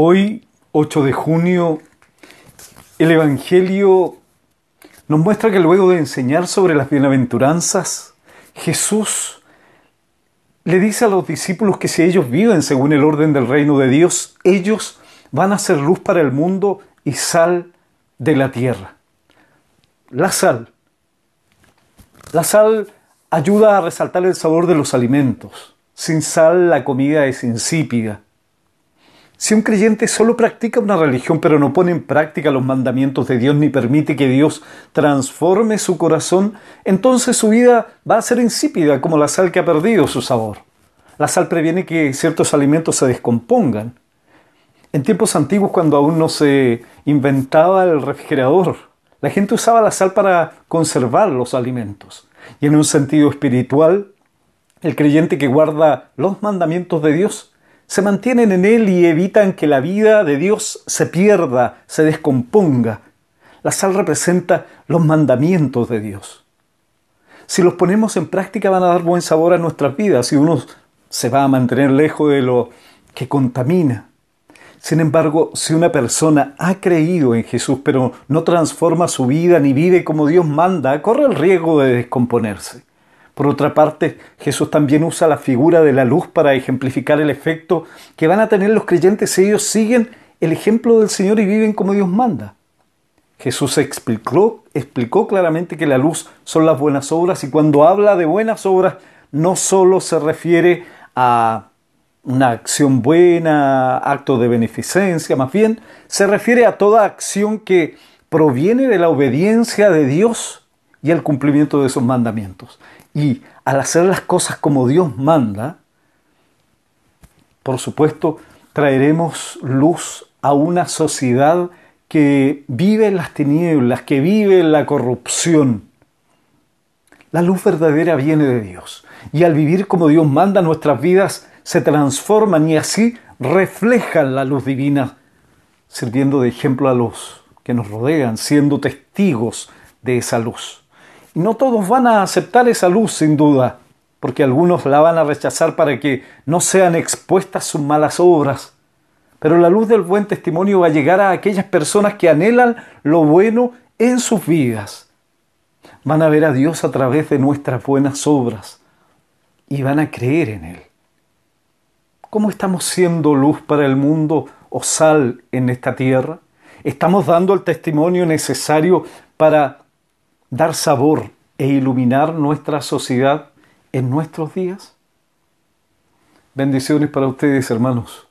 Hoy, 8 de junio, el Evangelio nos muestra que luego de enseñar sobre las bienaventuranzas, Jesús le dice a los discípulos que si ellos viven según el orden del reino de Dios, ellos van a ser luz para el mundo y sal de la tierra. La sal. La sal ayuda a resaltar el sabor de los alimentos. Sin sal la comida es insípida. Si un creyente solo practica una religión pero no pone en práctica los mandamientos de Dios ni permite que Dios transforme su corazón, entonces su vida va a ser insípida como la sal que ha perdido su sabor. La sal previene que ciertos alimentos se descompongan. En tiempos antiguos cuando aún no se inventaba el refrigerador, la gente usaba la sal para conservar los alimentos. Y en un sentido espiritual, el creyente que guarda los mandamientos de Dios se mantienen en Él y evitan que la vida de Dios se pierda, se descomponga. La sal representa los mandamientos de Dios. Si los ponemos en práctica van a dar buen sabor a nuestras vidas y uno se va a mantener lejos de lo que contamina. Sin embargo, si una persona ha creído en Jesús pero no transforma su vida ni vive como Dios manda, corre el riesgo de descomponerse. Por otra parte, Jesús también usa la figura de la luz para ejemplificar el efecto que van a tener los creyentes si ellos siguen el ejemplo del Señor y viven como Dios manda. Jesús explicó, explicó claramente que la luz son las buenas obras y cuando habla de buenas obras no solo se refiere a una acción buena, acto de beneficencia, más bien se refiere a toda acción que proviene de la obediencia de Dios y al cumplimiento de esos mandamientos. Y al hacer las cosas como Dios manda, por supuesto, traeremos luz a una sociedad que vive en las tinieblas, que vive en la corrupción. La luz verdadera viene de Dios. Y al vivir como Dios manda, nuestras vidas se transforman y así reflejan la luz divina, sirviendo de ejemplo a los que nos rodean, siendo testigos de esa luz no todos van a aceptar esa luz, sin duda, porque algunos la van a rechazar para que no sean expuestas sus malas obras. Pero la luz del buen testimonio va a llegar a aquellas personas que anhelan lo bueno en sus vidas. Van a ver a Dios a través de nuestras buenas obras y van a creer en Él. ¿Cómo estamos siendo luz para el mundo o sal en esta tierra? ¿Estamos dando el testimonio necesario para dar sabor e iluminar nuestra sociedad en nuestros días? Bendiciones para ustedes, hermanos.